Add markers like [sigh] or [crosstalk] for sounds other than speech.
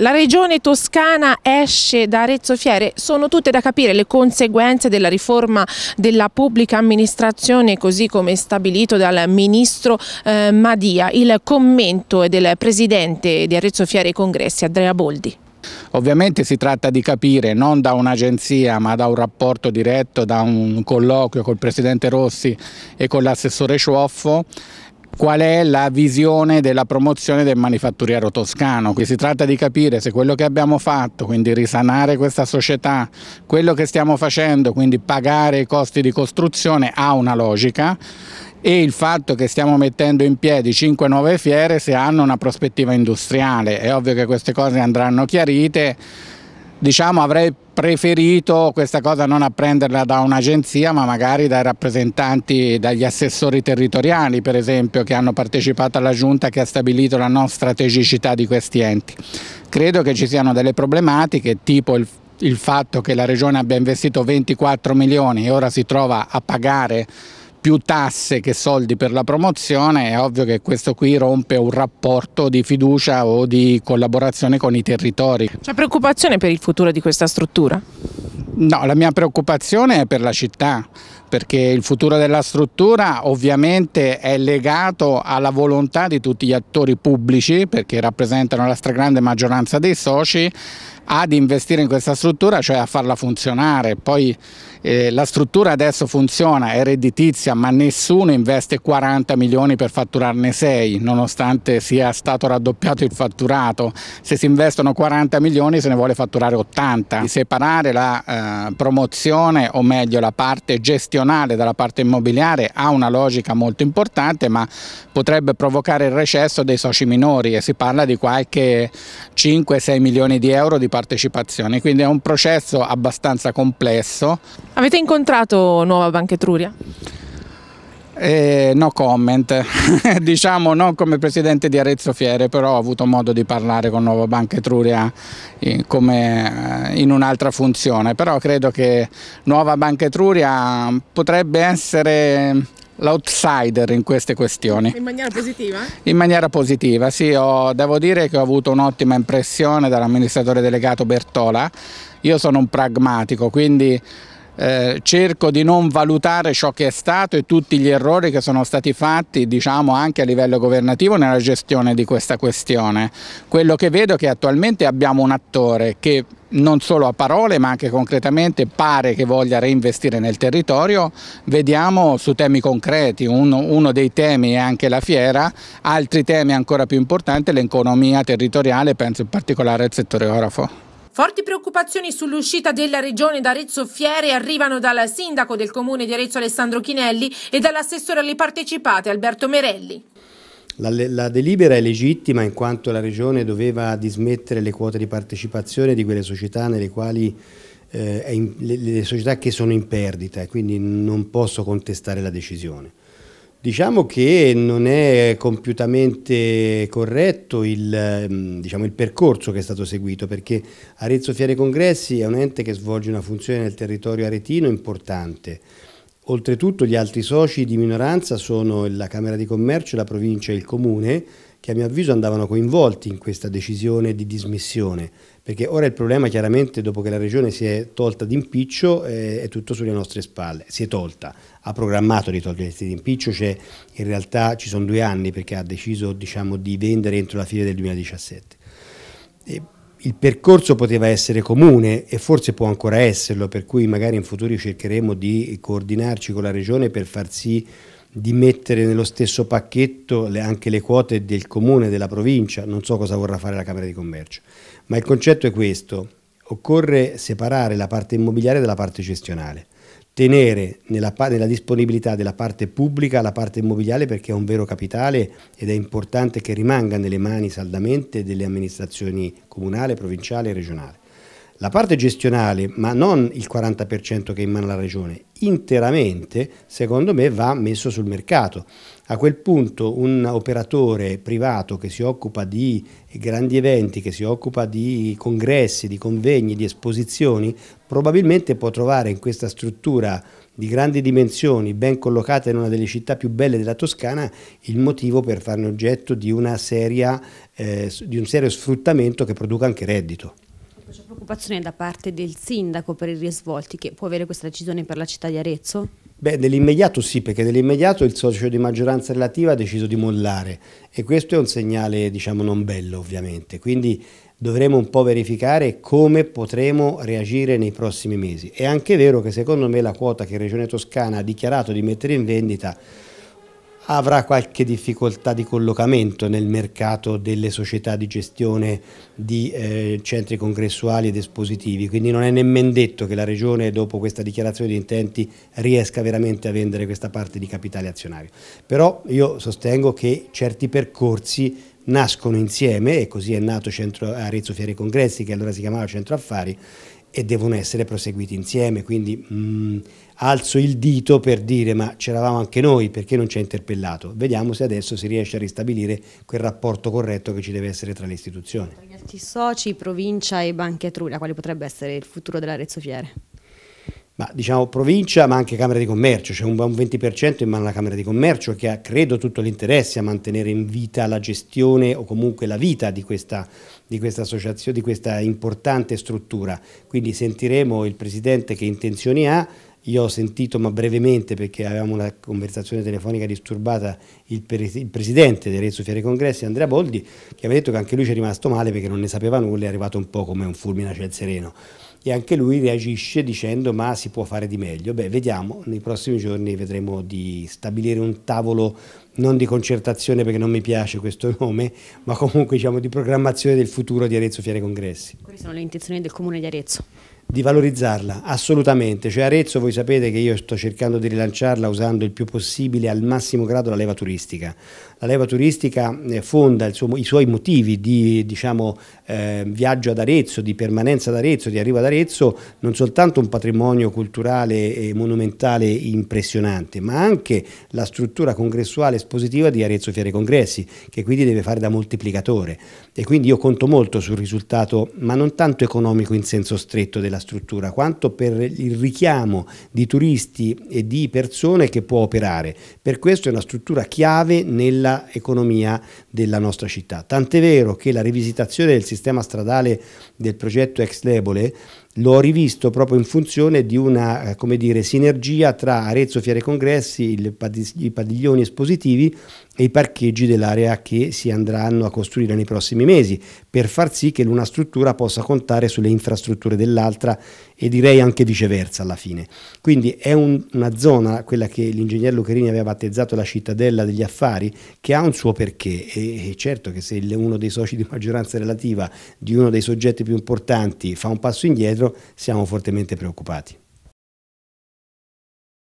La regione toscana esce da Arezzo Fiere, sono tutte da capire le conseguenze della riforma della pubblica amministrazione così come stabilito dal ministro eh, Madia. Il commento è del presidente di Arezzo Fiere Congressi, Andrea Boldi. Ovviamente si tratta di capire non da un'agenzia ma da un rapporto diretto, da un colloquio col Presidente Rossi e con l'assessore Ciuoffo qual è la visione della promozione del manifatturiero toscano. Qui si tratta di capire se quello che abbiamo fatto, quindi risanare questa società, quello che stiamo facendo, quindi pagare i costi di costruzione, ha una logica e il fatto che stiamo mettendo in piedi cinque nuove fiere se hanno una prospettiva industriale. È ovvio che queste cose andranno chiarite. Diciamo avrei preferito questa cosa non apprenderla da un'agenzia ma magari dai rappresentanti, dagli assessori territoriali per esempio che hanno partecipato alla giunta che ha stabilito la non strategicità di questi enti. Credo che ci siano delle problematiche tipo il, il fatto che la Regione abbia investito 24 milioni e ora si trova a pagare più tasse che soldi per la promozione, è ovvio che questo qui rompe un rapporto di fiducia o di collaborazione con i territori. C'è preoccupazione per il futuro di questa struttura? No, la mia preoccupazione è per la città, perché il futuro della struttura ovviamente è legato alla volontà di tutti gli attori pubblici, perché rappresentano la stragrande maggioranza dei soci, ad investire in questa struttura, cioè a farla funzionare. Poi eh, la struttura adesso funziona, è redditizia, ma nessuno investe 40 milioni per fatturarne 6, nonostante sia stato raddoppiato il fatturato. Se si investono 40 milioni se ne vuole fatturare 80. Di separare la eh, promozione, o meglio la parte gestionale dalla parte immobiliare, ha una logica molto importante, ma potrebbe provocare il recesso dei soci minori e si parla di qualche 5-6 milioni di euro di partecipazioni, quindi è un processo abbastanza complesso. Avete incontrato Nuova Banca Etruria? Eh, no comment, [laughs] diciamo non come presidente di Arezzo Fiere, però ho avuto modo di parlare con Nuova Banca Etruria in, eh, in un'altra funzione, però credo che Nuova Banca Etruria potrebbe essere l'outsider in queste questioni. In maniera positiva? In maniera positiva, sì, ho, devo dire che ho avuto un'ottima impressione dall'amministratore delegato Bertola. Io sono un pragmatico, quindi eh, cerco di non valutare ciò che è stato e tutti gli errori che sono stati fatti diciamo, anche a livello governativo nella gestione di questa questione. Quello che vedo è che attualmente abbiamo un attore che non solo a parole ma anche concretamente pare che voglia reinvestire nel territorio, vediamo su temi concreti, uno, uno dei temi è anche la fiera, altri temi ancora più importanti l'economia territoriale, penso in particolare al settore orafo. Forti preoccupazioni sull'uscita della regione da Arezzo Fiere arrivano dal sindaco del comune di Arezzo Alessandro Chinelli e dall'assessore alle partecipate Alberto Merelli. La, la, delibera è legittima in quanto la regione doveva dismettere le quote di partecipazione di quelle società nelle quali eh, in, le, le società che sono in perdita e quindi non posso contestare la decisione. Diciamo che non è compiutamente corretto il, ehm, diciamo, il, percorso che è stato seguito perché Arezzo Fiere Congressi è un ente che svolge una funzione nel territorio aretino importante. Oltretutto gli altri soci di minoranza sono la Camera di Commercio, la provincia e il Comune che a mio avviso andavano coinvolti in questa decisione di dismissione perché ora il problema chiaramente dopo che la regione si è tolta d'impiccio eh, è tutto sulle nostre spalle, si è tolta, ha programmato di togliersi d'impiccio, cioè in realtà ci sono due anni perché ha deciso diciamo, di vendere entro la fine del 2017. E il percorso poteva essere comune e forse può ancora esserlo, per cui magari in futuro cercheremo di coordinarci con la regione per far sì di mettere nello stesso pacchetto anche le quote del comune, della provincia, non so cosa vorrà fare la Camera di Commercio. Ma il concetto è questo, occorre separare la parte immobiliare dalla parte gestionale, tenere nella, nella, disponibilità della parte pubblica la parte immobiliare perché è un vero capitale ed è importante che rimanga nelle mani saldamente delle amministrazioni comunale, provinciale e regionale la parte gestionale, ma non il 40% che è in mano alla regione, interamente, secondo me, va messo sul mercato. A quel punto un operatore privato che si occupa di grandi eventi, che si occupa di congressi, di convegni, di esposizioni, probabilmente può trovare in questa struttura di grandi dimensioni, ben collocata in una delle città più belle della Toscana, il motivo per farne oggetto di, seria, eh, di un serio sfruttamento che produca anche reddito. Ecco, c'è preoccupazione da parte del sindaco per i risvolti che può avere questa decisione per la città di Arezzo? Beh, nell'immediato sì, perché nell'immediato il socio di maggioranza relativa ha deciso di mollare e questo è un segnale, diciamo, non bello ovviamente, quindi dovremo un po' verificare come potremo reagire nei prossimi mesi. È anche vero che secondo me la quota che Regione Toscana ha dichiarato di mettere in vendita avrà qualche difficoltà di collocamento nel mercato delle società di gestione di eh, centri congressuali ed espositivi, quindi non è nemmeno detto che la Regione dopo questa dichiarazione di intenti riesca veramente a vendere questa parte di capitale azionario. Però io sostengo che certi percorsi nascono insieme e così è nato Centro Arezzo Fieri Congressi che allora si chiamava Centro Affari e devono essere proseguiti insieme, quindi mh, mm, alzo il dito per dire ma c'eravamo anche noi, perché non ci ha interpellato? Vediamo se adesso si riesce a ristabilire quel rapporto corretto che ci deve essere tra le istituzioni. Gli altri soci, provincia e Banca Etruria, quale potrebbe essere il futuro dell'Arezzo Fiere? ma diciamo provincia ma anche Camera di Commercio, c'è cioè un, un 20% in mano alla Camera di Commercio che ha credo tutto l'interesse a mantenere in vita la gestione o comunque la vita di questa, di questa associazione, di questa importante struttura, quindi sentiremo il Presidente che intenzioni ha, io ho sentito, ma brevemente perché avevamo una conversazione telefonica disturbata, il, il presidente di Arezzo Fiere Congressi, Andrea Boldi, che aveva detto che anche lui ci è rimasto male perché non ne sapeva nulla, è arrivato un po' come un fulmine a ciel sereno e anche lui reagisce dicendo ma si può fare di meglio. Beh, vediamo, nei prossimi giorni vedremo di stabilire un tavolo non di concertazione perché non mi piace questo [laughs] nome, ma comunque diciamo di programmazione del futuro di Arezzo Fiere Congressi. Quali sono le intenzioni del Comune di Arezzo? di valorizzarla assolutamente, cioè Arezzo voi sapete che io sto cercando di rilanciarla usando il più possibile al massimo grado la leva turistica. La leva turistica eh, fonda suo, i suoi motivi di diciamo, eh, viaggio ad Arezzo, di permanenza ad Arezzo, di arrivo ad Arezzo, non soltanto un patrimonio culturale e monumentale impressionante, ma anche la struttura congressuale espositiva di Arezzo Fiere Congressi, che quindi deve fare da moltiplicatore. E quindi io conto molto sul risultato, ma non tanto economico in senso stretto della della struttura, quanto per il richiamo di turisti e di persone che può operare. Per questo è una struttura chiave nell'economia della nostra città. Tant'è vero che la rivisitazione del sistema stradale del progetto Ex Lebole l'ho rivisto proprio in funzione di una eh, dire, sinergia tra Arezzo Fiere Congressi, i padiglioni espositivi e i parcheggi dell'area che si andranno a costruire nei prossimi mesi, per far sì che l'una struttura possa contare sulle infrastrutture dell'altra e direi anche viceversa alla fine. Quindi è un, una zona, quella che l'ingegner Lucherini aveva battezzato la cittadella degli affari, che ha un suo perché e, e certo che se uno dei soci di maggioranza relativa di uno dei soggetti più importanti fa un passo indietro, siamo fortemente preoccupati.